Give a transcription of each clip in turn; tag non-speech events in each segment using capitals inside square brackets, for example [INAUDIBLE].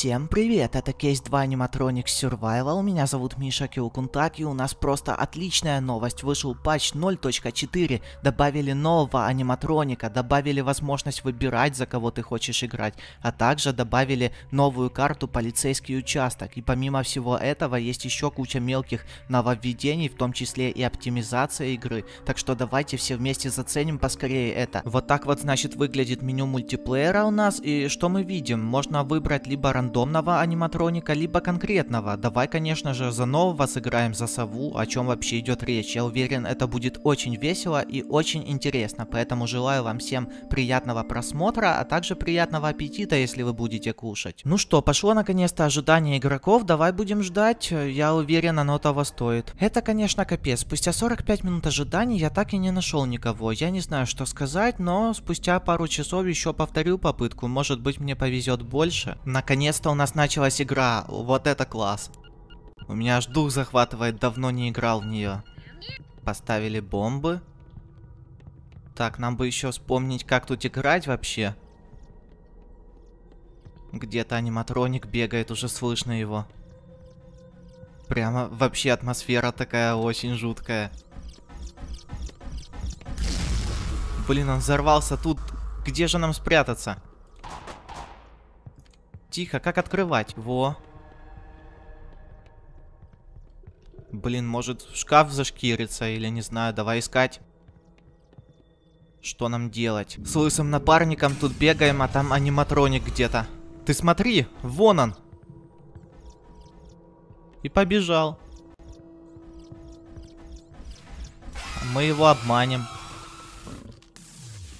Всем привет, это Кейс 2 Animatronic Survival, меня зовут Миша Киокунтаки, у нас просто отличная новость, вышел патч 0.4, добавили нового аниматроника, добавили возможность выбирать, за кого ты хочешь играть, а также добавили новую карту полицейский участок, и помимо всего этого есть еще куча мелких нововведений, в том числе и оптимизация игры, так что давайте все вместе заценим поскорее это. Вот так вот значит выглядит меню мультиплеера у нас, и что мы видим, можно выбрать либо рандомный рандомного аниматроника, либо конкретного. Давай, конечно же, за нового сыграем за сову, о чем вообще идет речь. Я уверен, это будет очень весело и очень интересно, поэтому желаю вам всем приятного просмотра, а также приятного аппетита, если вы будете кушать. Ну что, пошло наконец-то ожидание игроков, давай будем ждать, я уверен, оно того стоит. Это, конечно, капец, спустя 45 минут ожиданий я так и не нашел никого, я не знаю, что сказать, но спустя пару часов еще повторю попытку, может быть мне повезет больше. Наконец Наконец-то у нас началась игра. Вот это класс. У меня аж дух захватывает, давно не играл в нее. Поставили бомбы. Так, нам бы еще вспомнить, как тут играть вообще. Где-то аниматроник бегает, уже слышно его. Прямо вообще атмосфера такая очень жуткая. Блин, он взорвался тут. Где же нам спрятаться? Тихо, как открывать? Во. Блин, может в шкаф зашкириться или не знаю, давай искать. Что нам делать? С лысым напарником тут бегаем, а там аниматроник где-то. Ты смотри, вон он. И побежал. Мы его обманем.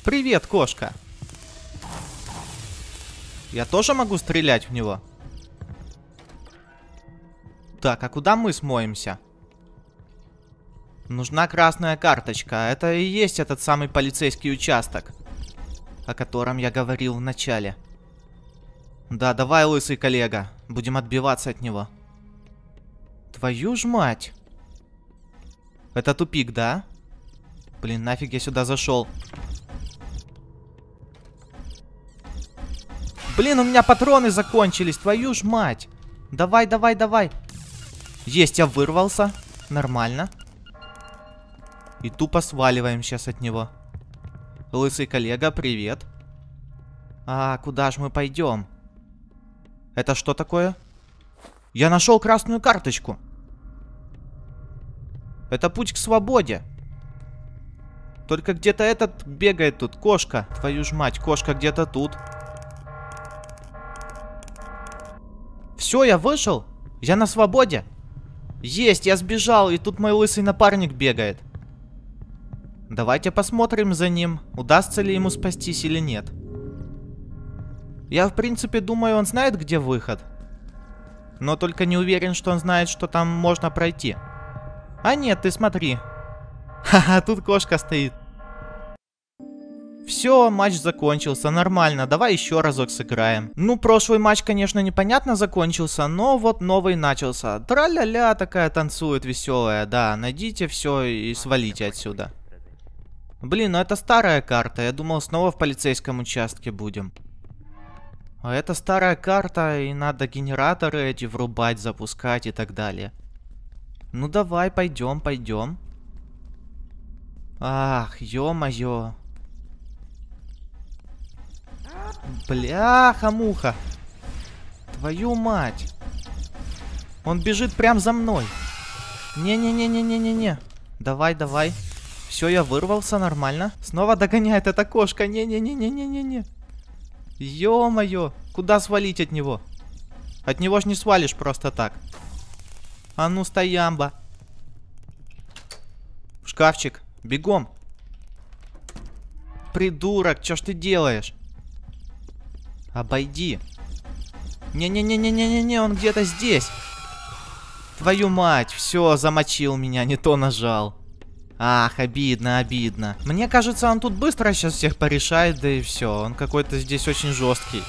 Привет, кошка. Я тоже могу стрелять в него? Так, а куда мы смоемся? Нужна красная карточка. Это и есть этот самый полицейский участок, о котором я говорил в начале. Да, давай, лысый коллега. Будем отбиваться от него. Твою ж мать. Это тупик, да? Блин, нафиг я сюда зашел. Блин, у меня патроны закончились, твою ж мать. Давай, давай, давай. Есть, я вырвался. Нормально. И тупо сваливаем сейчас от него. Лысый коллега, привет. А, куда ж мы пойдем? Это что такое? Я нашел красную карточку. Это путь к свободе. Только где-то этот бегает тут, кошка. Твою ж мать, кошка где-то тут. Все, я вышел. Я на свободе. Есть, я сбежал, и тут мой лысый напарник бегает. Давайте посмотрим за ним, удастся ли ему спастись или нет. Я, в принципе, думаю, он знает, где выход. Но только не уверен, что он знает, что там можно пройти. А нет, ты смотри. [LAUGHS] Ха-ха, тут кошка стоит. Все, матч закончился, нормально, давай еще разок сыграем. Ну, прошлый матч, конечно, непонятно закончился, но вот новый начался. Тра-ля-ля такая танцует веселая, да, найдите все и свалите отсюда. Блин, ну это старая карта, я думал снова в полицейском участке будем. А это старая карта, и надо генераторы эти врубать, запускать и так далее. Ну давай, пойдем, пойдем. Ах, ё-моё. Бляха-муха. Твою мать. Он бежит прям за мной. Не-не-не-не-не-не-не. Давай, давай. Все, я вырвался, нормально. Снова догоняет эта кошка. Не-не-не-не-не-не-не. Ё-моё. Куда свалить от него? От него ж не свалишь просто так. А ну, стоямба. Шкафчик. Бегом. Придурок, чё ж ты делаешь? Обойди. Не-не-не-не-не-не, он где-то здесь. Твою мать, все, замочил меня, не то нажал. Ах, обидно, обидно. Мне кажется, он тут быстро сейчас всех порешает, да и все. Он какой-то здесь очень жесткий.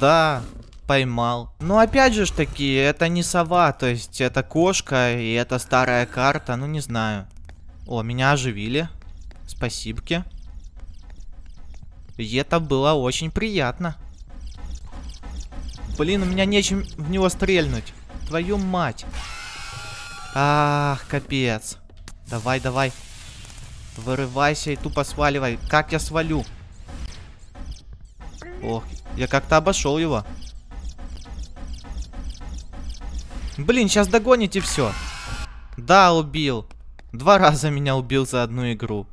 Да, поймал. Но ну, опять же ж таки, это не сова, то есть это кошка и это старая карта, ну не знаю. О, меня оживили. Спасибо. И это было очень приятно. Блин, у меня нечем в него стрельнуть. Твою мать. Ах, капец. Давай, давай. Вырывайся и тупо сваливай. Как я свалю? Ох, я как-то обошел его. Блин, сейчас догоните все. Да, убил. Два раза меня убил за одну игру.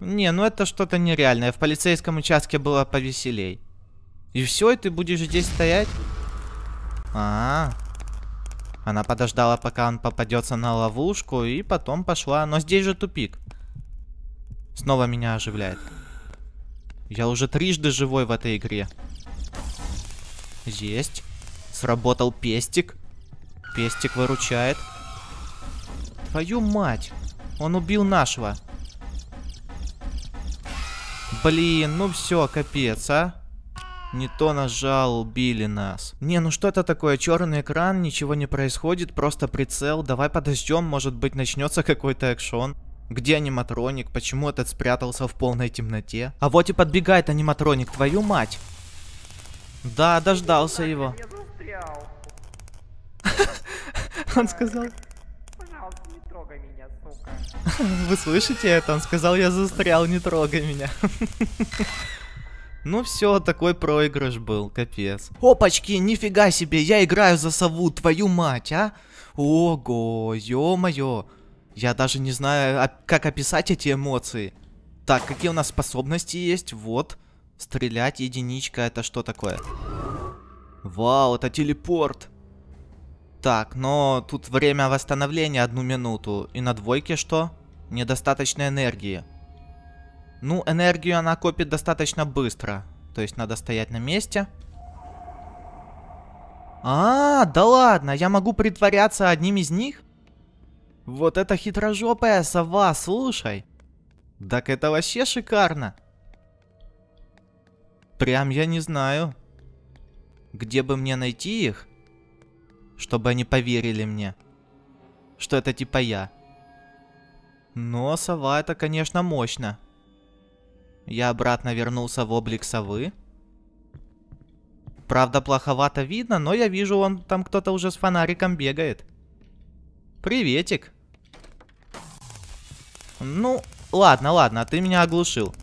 Не, ну это что-то нереальное. В полицейском участке было повеселей. И все, и ты будешь здесь стоять? А, -а, а. Она подождала, пока он попадется на ловушку, и потом пошла. Но здесь же тупик. Снова меня оживляет. Я уже трижды живой в этой игре. Есть. Сработал пестик. Пестик выручает. Твою мать. Он убил нашего. Блин, ну все, капец, а. Не то нажал, били нас. Не, ну что это такое? Черный экран, ничего не происходит, просто прицел. Давай подождем, может быть начнется какой-то экшон. Где аниматроник? Почему этот спрятался в полной темноте? А вот и подбегает аниматроник, твою мать. Да, дождался его. [LAUGHS] Он сказал... [LAUGHS] Вы слышите это? Он сказал, я застрял, не трогай меня. [LAUGHS] Ну все, такой проигрыш был, капец. Опачки, нифига себе, я играю за сову, твою мать, а? Ого, ё-моё. Я даже не знаю, а, как описать эти эмоции. Так, какие у нас способности есть? Вот. Стрелять, единичка, это что такое? Вау, это телепорт. Так, но тут время восстановления одну минуту. И на двойке что? Недостаточно энергии. Ну, энергию она копит достаточно быстро. То есть надо стоять на месте. А, да ладно, я могу притворяться одним из них? Вот это хитрожопая сова, слушай. Так это вообще шикарно. Прям я не знаю, где бы мне найти их, чтобы они поверили мне, что это типа я. Но сова это, конечно, мощно. Я обратно вернулся в облик совы. Правда, плоховато видно, но я вижу, он там кто-то уже с фонариком бегает. Приветик. Ну, ладно, ладно, ты меня оглушил.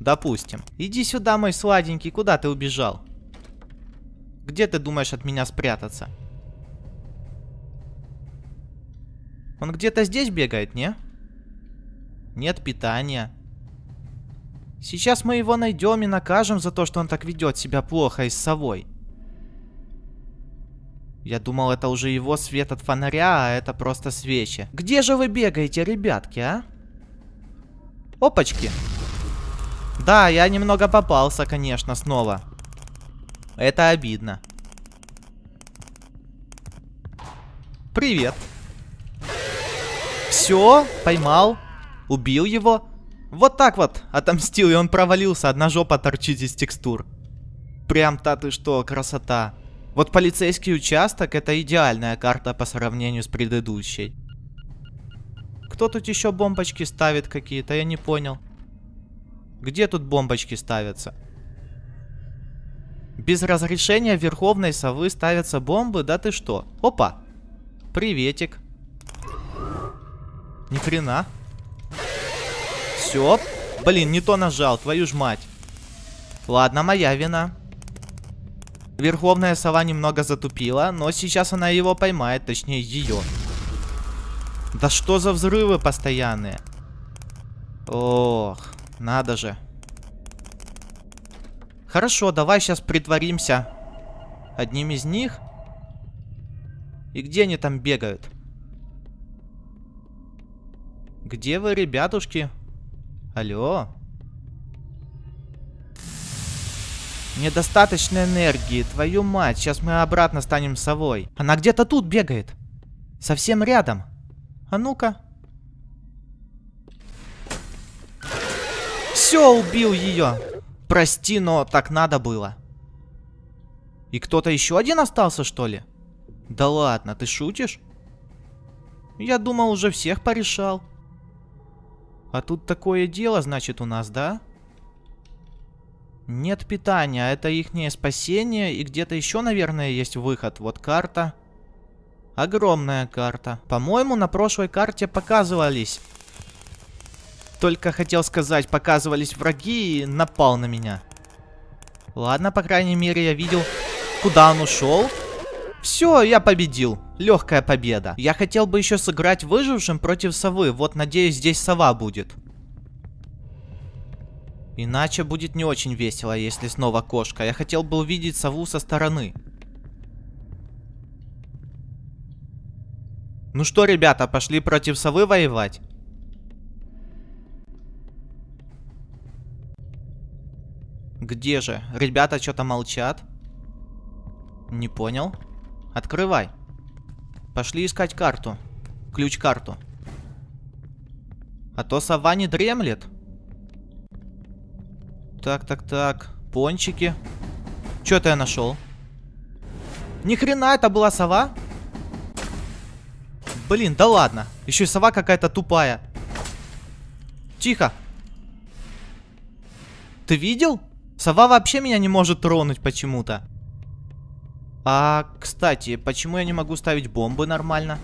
Допустим. Иди сюда, мой сладенький, куда ты убежал? Где ты думаешь от меня спрятаться? Он где-то здесь бегает, не? Нет питания. Сейчас мы его найдем и накажем за то, что он так ведет себя плохо и с совой. Я думал, это уже его свет от фонаря, а это просто свечи. Где же вы бегаете, ребятки, а? Опачки. Да, я немного попался, конечно, снова. Это обидно. Привет. Все, поймал. Убил его. Вот так вот отомстил, и он провалился, одна жопа торчит из текстур. прям та ты что, красота. Вот полицейский участок это идеальная карта по сравнению с предыдущей. Кто тут еще бомбочки ставит какие-то, я не понял. Где тут бомбочки ставятся? Без разрешения Верховной Совы ставятся бомбы, да ты что? Опа! Приветик. Ни хрена. Все. Блин, не то нажал, твою ж мать. Ладно, моя вина. Верховная сова немного затупила, но сейчас она его поймает, точнее ее. Да что за взрывы постоянные? Ох, надо же. Хорошо, давай сейчас притворимся одним из них. И где они там бегают? Где вы, ребятушки? Ребятушки. Алло? Мне достаточно энергии, твою мать, сейчас мы обратно станем совой. Она где-то тут бегает. Совсем рядом. А ну-ка. Все, убил ее. Прости, но так надо было. И кто-то еще один остался, что ли? Да ладно, ты шутишь? Я думал, уже всех порешал. А тут такое дело, значит, у нас, да? Нет питания, а это ихнее спасение, и где-то еще, наверное, есть выход. Вот карта. Огромная карта. По-моему, на прошлой карте показывались. Только хотел сказать, показывались враги и напал на меня. Ладно, по крайней мере, я видел, куда он ушел. Все, я победил. Легкая победа. Я хотел бы еще сыграть выжившим против совы. Вот, надеюсь, здесь сова будет. Иначе будет не очень весело, если снова кошка. Я хотел бы увидеть сову со стороны. Ну что, ребята, пошли против совы воевать? Где же? Ребята что-то молчат. Не понял. Открывай. Пошли искать карту. Ключ-карту. А то сова не дремлет. Так, так, так. Пончики. Что ты я нашел? Ни хрена это была сова? Блин, да ладно. Еще и сова какая-то тупая. Тихо. Ты видел? Сова вообще меня не может тронуть почему-то. А, кстати, почему я не могу ставить бомбы нормально?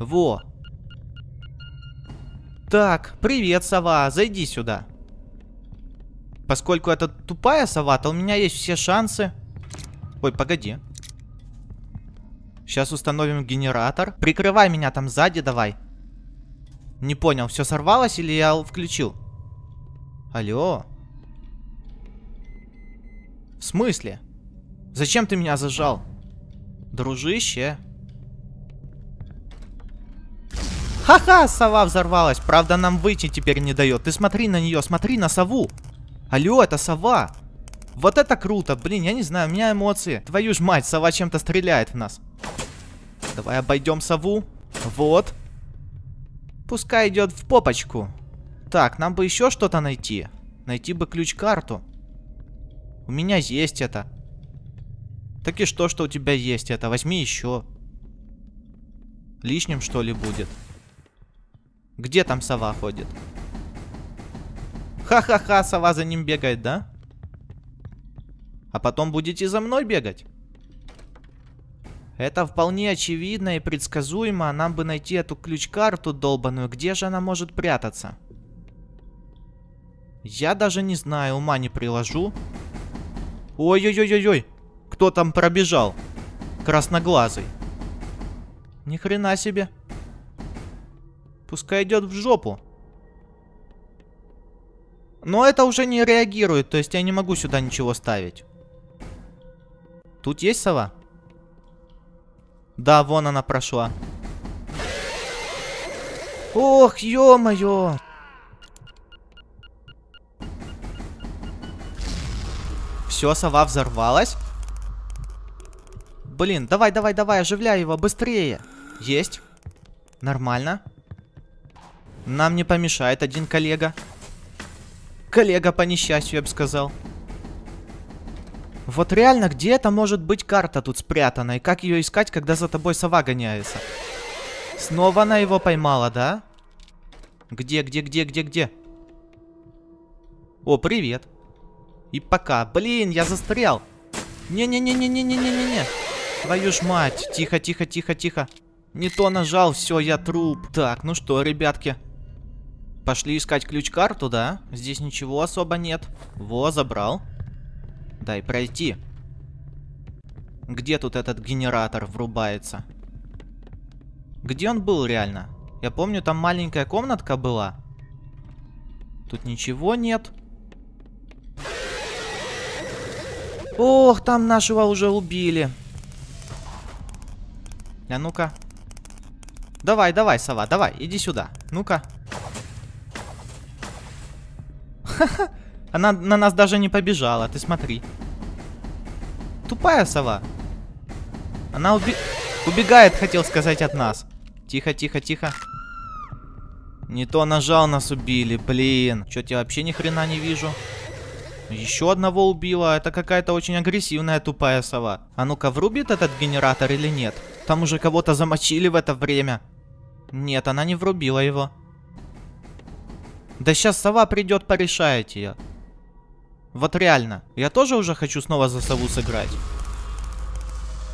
Во. Так, привет, сова, зайди сюда. Поскольку это тупая сова, то у меня есть все шансы... Ой, погоди. Сейчас установим генератор. Прикрывай меня там сзади, давай. Не понял, все сорвалось или я включил? Алло. В смысле? Зачем ты меня зажал? Дружище. Ха-ха, сова взорвалась. Правда, нам выйти теперь не дает. Ты смотри на нее, смотри на сову. Алло, это сова. Вот это круто, блин, я не знаю, у меня эмоции. Твою ж мать, сова чем-то стреляет в нас. Давай обойдем сову. Вот. Пускай идет в попочку. Так, нам бы еще что-то найти. Найти бы ключ-карту. У меня есть это. Так и что, что у тебя есть это? Возьми еще. Лишним, что ли, будет? Где там сова ходит? Ха-ха-ха, сова за ним бегает, да? А потом будете за мной бегать? Это вполне очевидно и предсказуемо, нам бы найти эту ключ-карту долбаную, где же она может прятаться? Я даже не знаю, ума не приложу. Ой-ой-ой-ой-ой. Кто там пробежал? Красноглазый. Ни хрена себе. Пускай идет в жопу. Но это уже не реагирует, то есть я не могу сюда ничего ставить. Тут есть сова? Да, вон она прошла. Ох, ё-моё! Все, сова взорвалась. Блин, давай, давай, давай, оживляй его, быстрее. Есть. Нормально. Нам не помешает один коллега. Коллега по несчастью, я бы сказал. Вот реально, где это может быть карта тут спрятана? И как ее искать, когда за тобой сова гоняется? Снова она его поймала, да? Где, где, где, где, где? О, привет. И пока. Блин, я застрял. Не-не-не-не-не-не-не-не. Твою ж мать. Тихо, тихо, тихо, тихо. Не то нажал, все, я труп. Так, ну что, ребятки. Пошли искать ключ-карту, да? Здесь ничего особо нет. Во, забрал. Дай пройти. Где тут этот генератор врубается? Где он был реально? Я помню, там маленькая комнатка была. Тут ничего нет. Ох, там нашего уже убили. А ну-ка. Давай, давай, сова, давай, иди сюда. Ну-ка. [LAUGHS] Она на нас даже не побежала, ты смотри. Тупая сова. Она уби... убегает, хотел сказать, от нас. Тихо, тихо, тихо. Не то нажал, нас убили, блин. Чё, я вообще ни хрена не вижу? Еще одного убила. Это какая-то очень агрессивная тупая сова. А ну-ка, врубит этот генератор или нет? Там уже кого-то замочили в это время. Нет, она не врубила его. Да сейчас сова придет, порешает ее. Вот реально. Я тоже уже хочу снова за сову сыграть.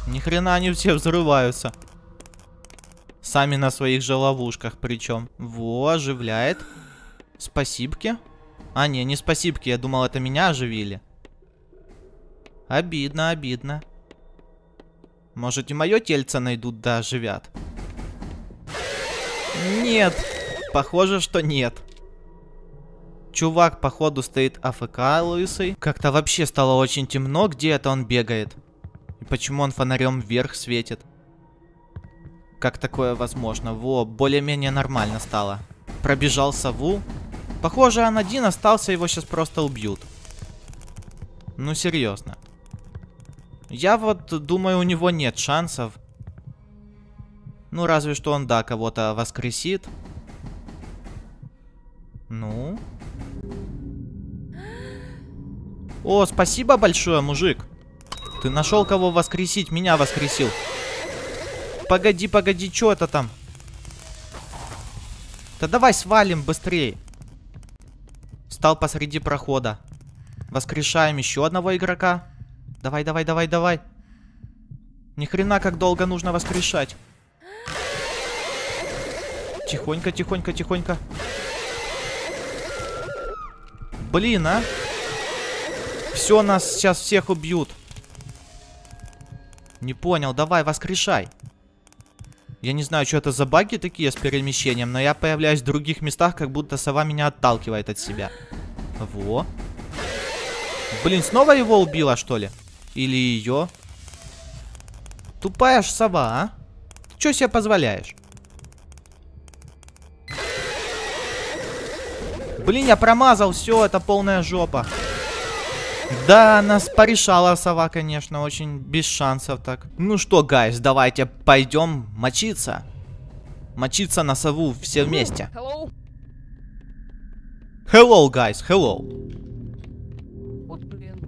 Ни хрена они все взрываются. Сами на своих же ловушках причем. Во, оживляет. Спасибки. А, не, не спасибки, я думал, это меня оживили. Обидно, обидно. Может и мое тельце найдут, да оживят. Нет, похоже, что нет. Чувак, походу, стоит АФК лысый. Как-то вообще стало очень темно, где это он бегает. И почему он фонарем вверх светит? Как такое возможно? Во, более-менее нормально стало. Пробежал сову, Похоже, он один остался, его сейчас просто убьют. Ну, серьезно. Я вот думаю, у него нет шансов. Ну, разве что он, да, кого-то воскресит. Ну. О, спасибо большое, мужик. Ты нашел кого воскресить, меня воскресил. Погоди, погоди, что это там? Да давай свалим быстрее встал посреди прохода. Воскрешаем еще одного игрока. Давай, давай, давай, давай. Ни хрена как долго нужно воскрешать. Тихонько, тихонько, тихонько. Блин, а? Все, нас сейчас всех убьют. Не понял, давай, воскрешай. Я не знаю, что это за баги такие с перемещением, но я появляюсь в других местах, как будто сова меня отталкивает от себя. Во. Блин, снова его убила, что ли? Или ее? Тупая ж сова, а? Ты что себе позволяешь? Блин, я промазал, все, это полная жопа. Да, нас порешала сова, конечно, очень без шансов так. Ну что, гайс, давайте пойдем мочиться. Мочиться на сову все вместе. Hello, guys, hello. Вот, блин.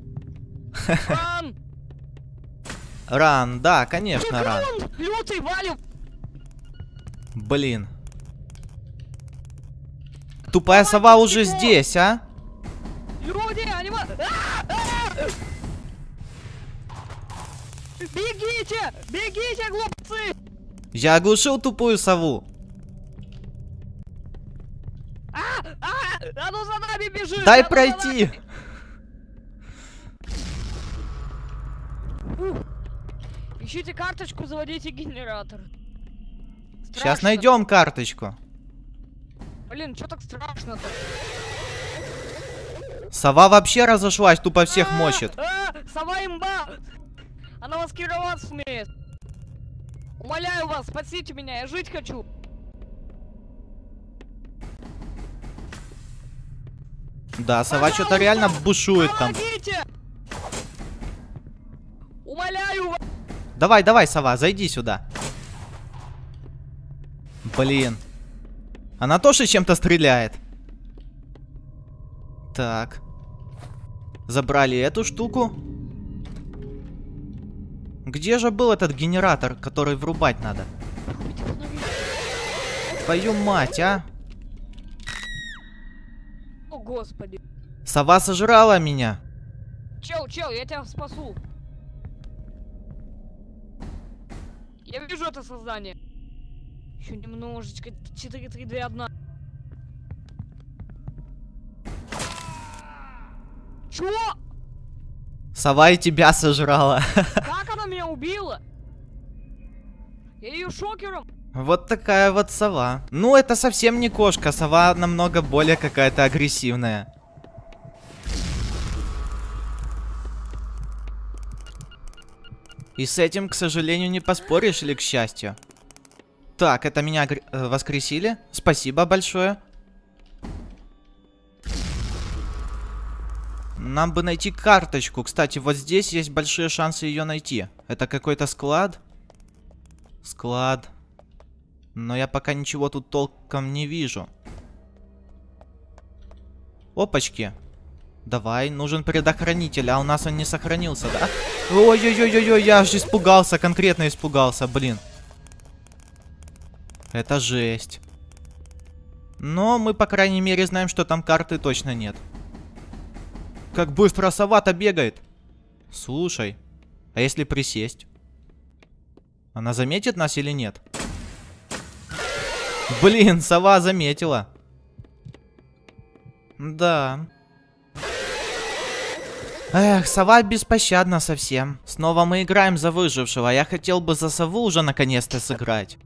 Ран! да, конечно, ран. Блин. Тупая сова уже здесь, а? Руди, анима... А! А! Бегите! Бегите, глупцы! Я оглушил тупую сову. А, а, а ну за нами бежит! Дай ну пройти! Ищите карточку, заводите генератор. Страшно. Сейчас найдем карточку. Блин, что так страшно-то? Сова вообще разошлась, тупо всех а, мочит. А, сова имба! Она маскироваться умеет. Умоляю вас, спасите меня, я жить хочу. Да, сова что-то реально бушует там. Умоляю вас. Давай, давай, сова, зайди сюда. Блин. Она тоже чем-то стреляет. Так. Забрали эту штуку. Где же был этот генератор, который врубать надо? Твою мать, а? О, господи. Сова сожрала меня. Чел, чел, я тебя спасу. Я вижу это создание. Еще немножечко. 4, 3, 2, 1. Чё? Сова и тебя сожрала. [LAUGHS] Как она меня убила? Я ее шокером. Вот такая вот сова. Ну, это совсем не кошка. Сова намного более какая-то агрессивная. И с этим, к сожалению, не поспоришь или к счастью. Так, это меня э, воскресили. Спасибо большое. Нам бы найти карточку. Кстати, вот здесь есть большие шансы ее найти. Это какой-то склад? Склад. Но я пока ничего тут толком не вижу. Опачки. Давай, нужен предохранитель, а у нас он не сохранился, да? Ой-ой-ой-ой, я же испугался, конкретно испугался, блин. Это жесть. Но мы, по крайней мере, знаем, что там карты точно нет. Как быстро сова-то бегает. Слушай, а если присесть? Она заметит нас или нет? Блин, сова заметила. Да. Эх, сова беспощадна совсем. Снова мы играем за выжившего. А я хотел бы за сову уже наконец-то сыграть.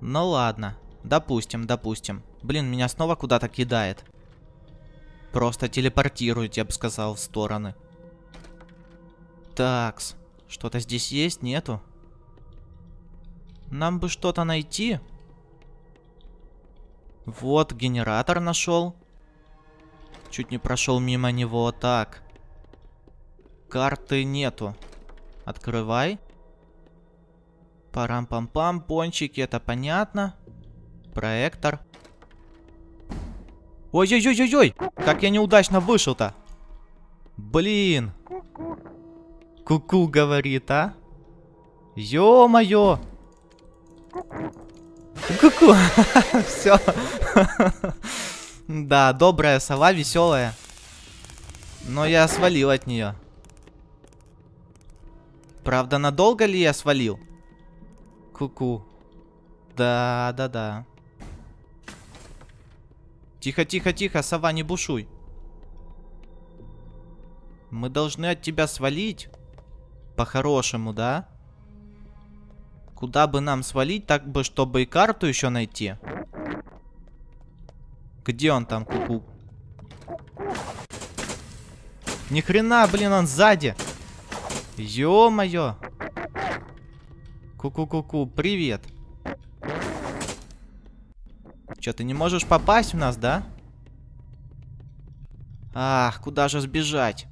Ну ладно. Допустим, допустим. Блин, меня снова куда-то кидает. Просто телепортирует, я бы сказал, в стороны. Такс. Что-то здесь есть? Нету? Нам бы что-то найти. Вот, генератор нашел. Чуть не прошел мимо него. Так. Карты нету. Открывай. Парам-пам-пам. Пончики, это понятно. Проектор. Проектор. Ой-ой-ой-ой-ой! Как я неудачно вышел-то! Блин! Куку -ку, говорит, а? Ё-моё! Куку! [LAUGHS] Все. [LAUGHS] Да, добрая сова, веселая. Но я свалил от нее. Правда, надолго ли я свалил? Куку. -ку. Да, да, да. Тихо, тихо, тихо, сова, не бушуй. Мы должны от тебя свалить. По-хорошему, да? Куда бы нам свалить, так бы, чтобы и карту еще найти. Где он там, куку? Ни хрена, блин, он сзади. Ё-моё. Ку-ку-ку-ку, привет. Привет. Че, ты не можешь попасть в нас, да? Ах, куда же сбежать?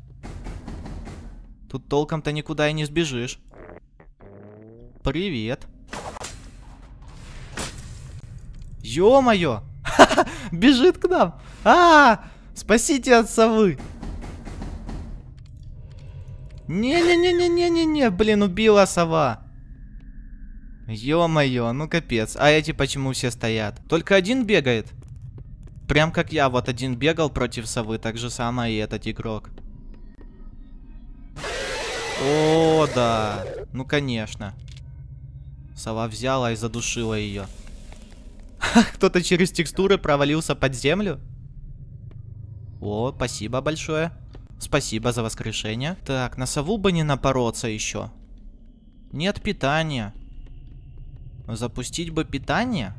Тут толком-то никуда и не сбежишь. Привет. Ё-моё! [LAUGHS] Бежит к нам! А, -а, а Спасите от совы! Не-не-не-не-не-не-не! Блин, убила сова! Ё-моё, ну капец. А эти почему все стоят? Только один бегает. Прям как я, вот один бегал против совы, так же самое и этот игрок. О, да. Ну, конечно. Сова взяла и задушила ее. [LAUGHS] Кто-то через текстуры провалился под землю? О, спасибо большое. Спасибо за воскрешение. Так, на сову бы не напороться еще. Нет питания. Запустить бы питание?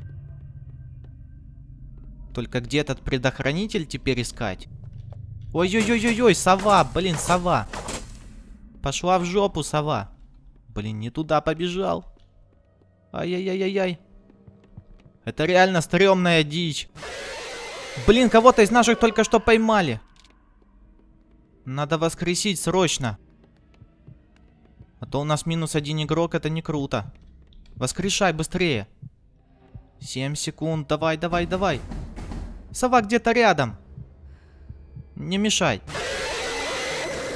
Только где этот предохранитель теперь искать? Ой-ой-ой-ой-ой, сова, блин, сова. Пошла в жопу, сова. Блин, не туда побежал. Ай-яй-яй-яй-яй. Это реально стрёмная дичь. Блин, кого-то из наших только что поймали. Надо воскресить срочно. А то у нас минус один игрок, это не круто. Воскрешай быстрее. 7 секунд. Давай, давай, давай. Сова где-то рядом. Не мешай.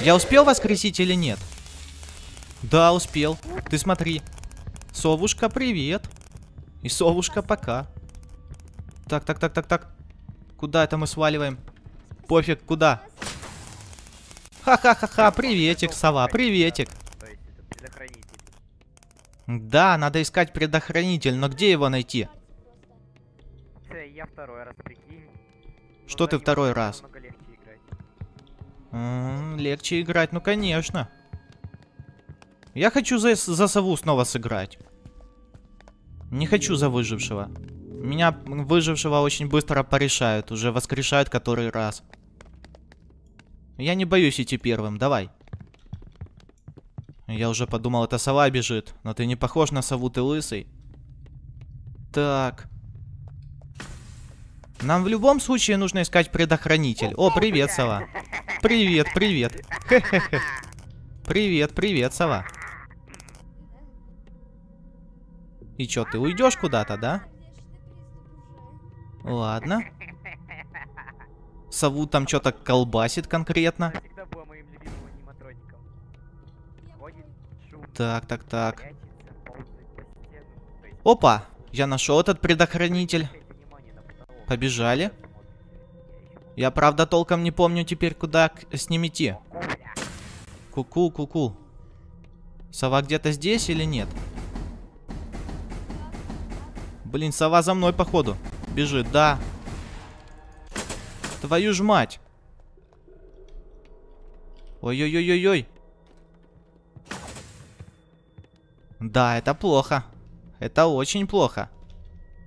Я успел воскресить или нет? Да, успел. Ты смотри. Совушка, привет. И совушка, пока. Так, так, так, так, так. Куда это мы сваливаем? Пофиг, куда? Ха-ха-ха-ха, приветик, сова, приветик. Да, надо искать предохранитель, но где его найти? Э, я второй раз, прикинь. Что ты второй раз? легче играть. М -м, легче играть, ну конечно. Я хочу за, за сову снова сыграть. Не хочу за выжившего. Меня выжившего очень быстро порешают, уже воскрешают который раз. Я не боюсь идти первым, давай. Я уже подумал, это сова бежит. Но ты не похож на сову, ты лысый. Так. Нам в любом случае нужно искать предохранитель. О, привет, сова. Привет, привет. [LAUGHS] Привет, привет, сова. И чё, ты уйдешь куда-то, да? Ладно. Сову там что-то колбасит конкретно. Так, так, так. Опа! Я нашел этот предохранитель. Побежали. Я, правда, толком не помню теперь, куда с ним идти. Ку-ку, ку-ку. Сова где-то здесь или нет? Блин, сова за мной, походу. Бежит, да. Твою ж мать. Ой-ой-ой-ой-ой. Да, это плохо. Это очень плохо.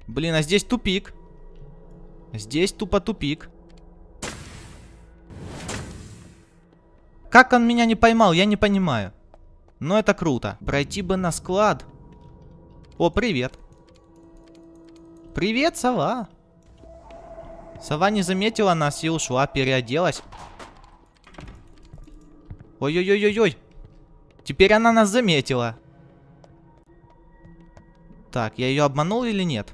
Блин, а здесь тупик. Здесь тупо тупик. Как он меня не поймал, я не понимаю. Но это круто. Пройти бы на склад. О, привет. Привет, сова. Сова не заметила нас и ушла, переоделась. Ой-ой-ой-ой-ой. Теперь она нас заметила. Так, я ее обманул или нет?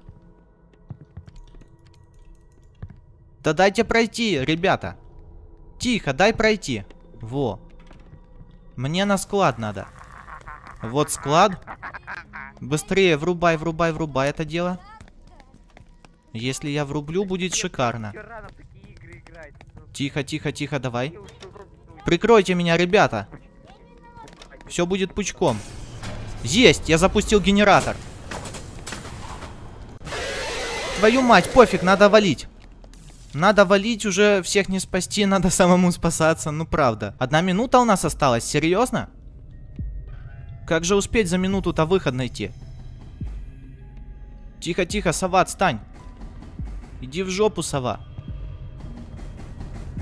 Да дайте пройти, ребята. Тихо, дай пройти. Во. Мне на склад надо. Вот склад. Быстрее, врубай, врубай, врубай это дело. Если я врублю, будет шикарно. Тихо, тихо, тихо, давай. Прикройте меня, ребята. Все будет пучком. Есть, я запустил генератор твою мать, пофиг, надо валить. Надо валить уже, всех не спасти, [LAUGHS] надо самому спасаться, ну правда. Одна минута у нас осталась, серьезно? Как же успеть за минуту-то выход найти? Тихо-тихо, сова, отстань. Иди в жопу, сова.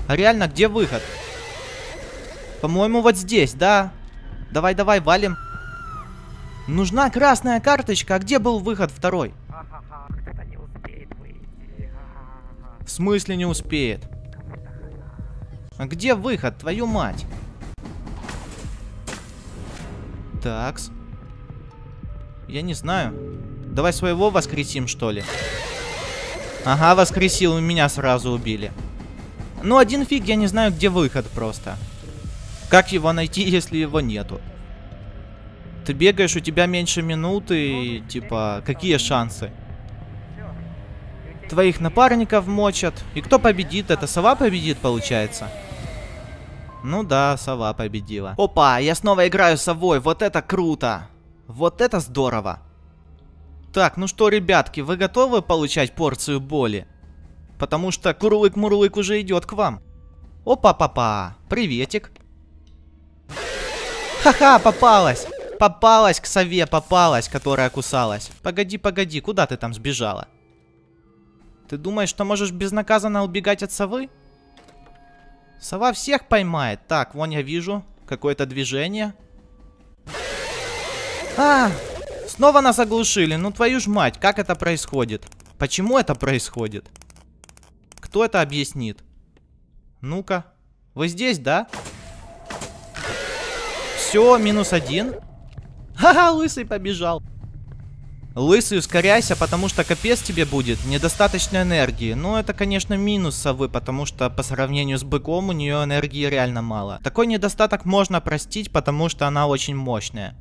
А реально, где выход? По-моему, вот здесь, да? Давай-давай, валим. Нужна красная карточка, а где был выход второй? В смысле не успеет? А где выход, твою мать? Такс. Я не знаю. Давай своего воскресим, что ли? Ага, воскресил, и меня сразу убили. Ну, один фиг, я не знаю, где выход просто. Как его найти, [LAUGHS] если его нету? Ты бегаешь, у тебя меньше минуты, и, типа, какие шансы? твоих напарников мочат. И кто победит? Это сова победит, получается? Ну да, сова победила. Опа, я снова играю совой, вот это круто! Вот это здорово! Так, ну что, ребятки, вы готовы получать порцию боли? Потому что Курлык-Мурлык уже идет к вам. Опа-папа, приветик. Ха-ха, попалась! Попалась к сове, попалась, которая кусалась. Погоди, погоди, куда ты там сбежала? Ты думаешь, что можешь безнаказанно убегать от совы? Сова всех поймает. Так, вон я вижу какое-то движение. А, снова нас оглушили. Ну твою ж мать, как это происходит? Почему это происходит? Кто это объяснит? Ну-ка. Вы здесь, да? Все, минус один. [LAUGHS] Ха-ха, лысый побежал. Лысый, ускоряйся, потому что капец тебе будет, недостаточно энергии. Но ну, это, конечно, минусовый, потому что по сравнению с быком у нее энергии реально мало. Такой недостаток можно простить, потому что она очень мощная.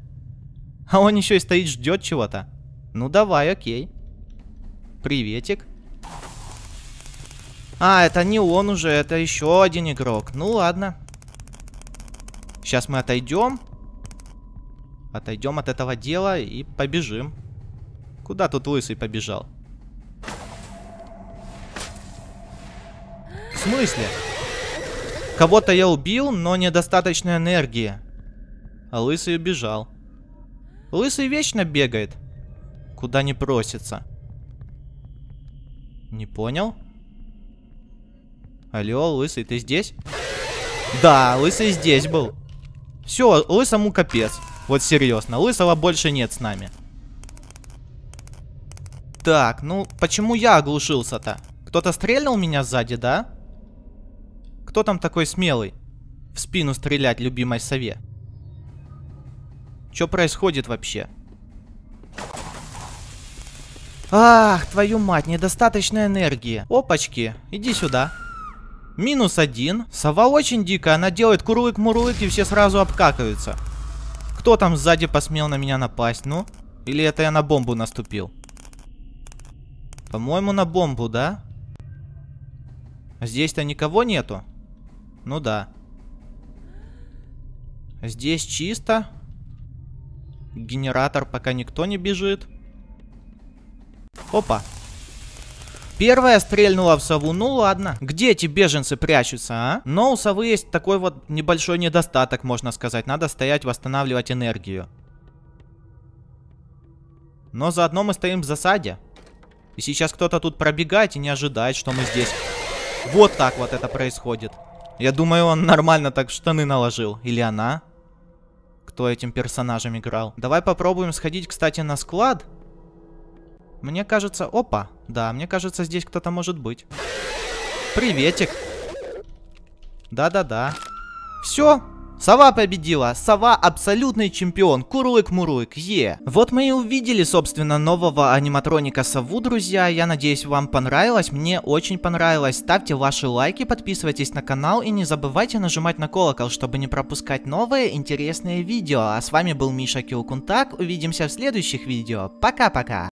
А он еще и стоит ждет чего-то. Ну давай, окей. Приветик. А, это не он уже, это еще один игрок. Ну ладно. Сейчас мы отойдем. Отойдем от этого дела и побежим. Куда тут лысый побежал? В смысле? Кого-то я убил, но недостаточно энергии. А лысый убежал. Лысый вечно бегает. Куда не просится. Не понял? Алло, лысый, ты здесь? Да, лысый здесь был. Все, лысому капец. Вот серьезно, лысого больше нет с нами. Так, ну почему я оглушился-то? Кто-то стрельнул меня сзади, да? Кто там такой смелый? В спину стрелять любимой сове. Что происходит вообще? Ах, твою мать, недостаточно энергии. Опачки, иди сюда. Минус один. Сова очень дикая, она делает курлык-мурлык и все сразу обкакаются. Кто там сзади посмел на меня напасть, ну? Или это я на бомбу наступил? По-моему, на бомбу, да? Здесь-то никого нету? Ну да. Здесь чисто. Генератор пока никто не бежит. Опа. Первая стрельнула в сову, ну ладно. Где эти беженцы прячутся, а? Но у совы есть такой вот небольшой недостаток, можно сказать. Надо стоять, восстанавливать энергию. Но заодно мы стоим в засаде. И сейчас кто-то тут пробегает и не ожидает, что мы здесь. Вот так вот это происходит. Я думаю, он нормально так штаны наложил. Или она? Кто этим персонажем играл? Давай попробуем сходить, кстати, на склад. Мне кажется... Опа! Да, мне кажется, здесь кто-то может быть. Приветик! Да-да-да. Все, Сова победила. Сова абсолютный чемпион. Курлык-мурлык. Е. Вот мы и увидели, собственно, нового аниматроника Сову, друзья. Я надеюсь, вам понравилось. Мне очень понравилось. Ставьте ваши лайки, подписывайтесь на канал и не забывайте нажимать на колокол, чтобы не пропускать новые интересные видео. А с вами был Миша Килкунтак. Увидимся в следующих видео. Пока-пока.